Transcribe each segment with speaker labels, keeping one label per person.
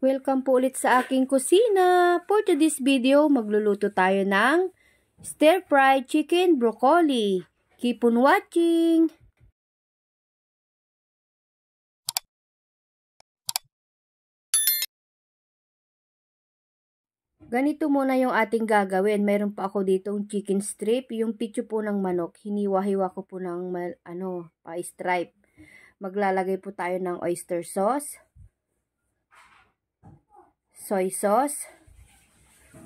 Speaker 1: Welcome po ulit sa aking kusina. For today's video, magluluto tayo
Speaker 2: ng stir-fried chicken broccoli. Keep on watching! Ganito muna yung ating gagawin. Meron pa ako dito yung chicken strip. Yung pitso po ng manok, hiniwa-hiwa ko po ng
Speaker 1: ano, pa-stripe. Maglalagay po tayo ng oyster sauce soy sauce.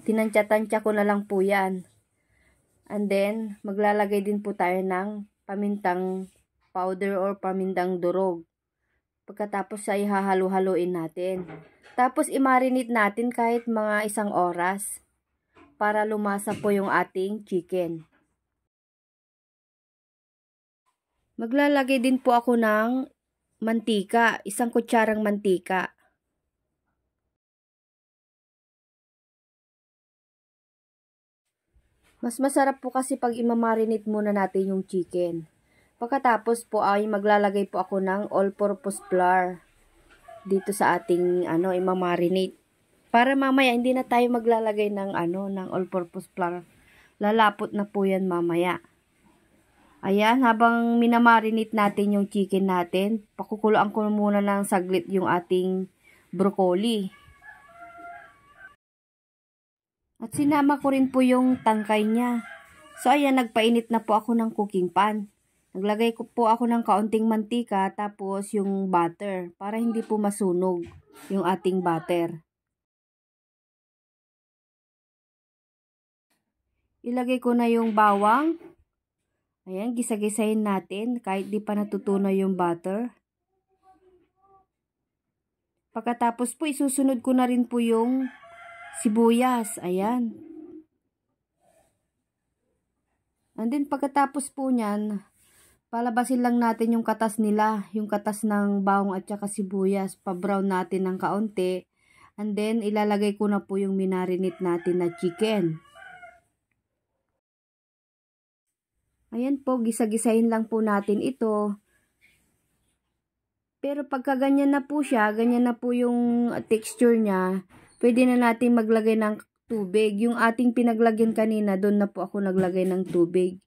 Speaker 1: Tinantya-tantya ko na lang po yan. And then, maglalagay din po tayo ng pamintang powder or pamintang durog. Pagkatapos ay hahalo-haloin natin. Tapos imarinate natin kahit mga isang oras para lumasa po yung ating chicken.
Speaker 2: Maglalagay din po ako ng mantika, isang kutsarang mantika. Mas masarap po kasi pag imamarinate muna natin yung chicken.
Speaker 1: Pagkatapos po ay maglalagay po ako ng all-purpose flour dito sa ating ano imamarinate. Para mamaya hindi na tayo maglalagay ng ano ng all-purpose flour. Lalapot na po 'yan mamaya. Ayan, habang minamarinate natin yung chicken natin, pakukuloan ko muna ng saglit yung ating broccoli. At sinama ko rin po yung tangkay niya. So ayan, nagpainit na po ako ng cooking pan. Naglagay ko
Speaker 2: po ako ng kaunting mantika tapos yung butter para hindi po masunog yung ating butter. Ilagay ko na yung bawang. Ayan, gisa-gisahin natin
Speaker 1: kahit di pa natutunaw yung butter. Pagkatapos po, isusunod ko na rin po yung sibuyas, ayan. And then pagkatapos po niyan, palabasin lang natin yung katas nila, yung katas ng bawang at saka sibuyas, pa-brown natin ng kaunti. And then ilalagay ko na po yung minarinate natin na chicken. Ayan po, gisa-gisahin lang po natin ito. Pero pagka ganyan na po siya, ganyan na po yung texture niya, pwede na natin maglagay ng tubig. Yung ating pinaglagyan kanina, doon na po ako naglagay ng tubig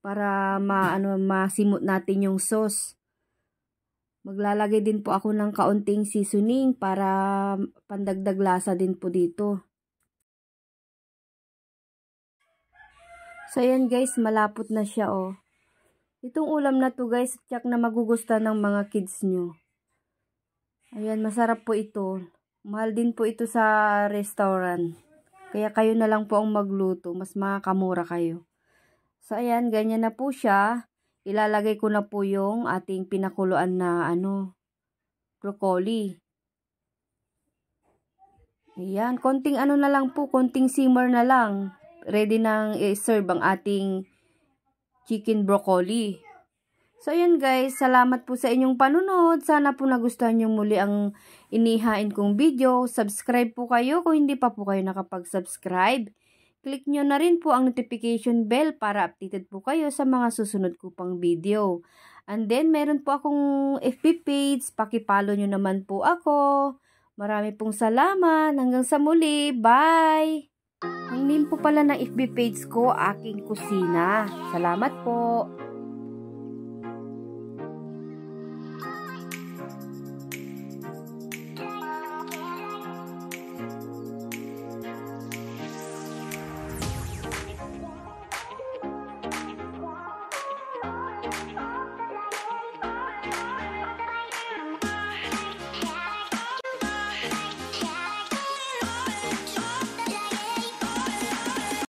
Speaker 1: para ma, ano, masimot natin yung sauce. Maglalagay din po ako ng kaunting seasoning para pandagdag lasa din po dito. So, ayan guys, malapot na siya oh. Itong ulam na to guys, tiyak na magugusta ng mga kids nyo. Ayan, masarap po ito. Mahal din po ito sa restaurant. Kaya kayo na lang po ang magluto. Mas makakamura kayo. So, ayan. Ganyan na po siya. Ilalagay ko na po yung ating pinakuluan na ano, broccoli. Ayan. Konting ano na lang po. Konting simmer na lang. Ready nang i-serve ang ating chicken broccoli. So, ayan guys, salamat po sa inyong panunod. Sana po nagustuhan nyo muli ang inihain kong video. Subscribe po kayo kung hindi pa po kayo nakapag-subscribe. Click nyo na rin po ang notification bell para updated po kayo sa mga susunod ko pang video. And then, meron po akong FB page. Pakipalo nyo naman po ako. Marami pong salamat. Hanggang sa muli. Bye! Ang name po pala ng FB page ko, Aking Kusina. Salamat po!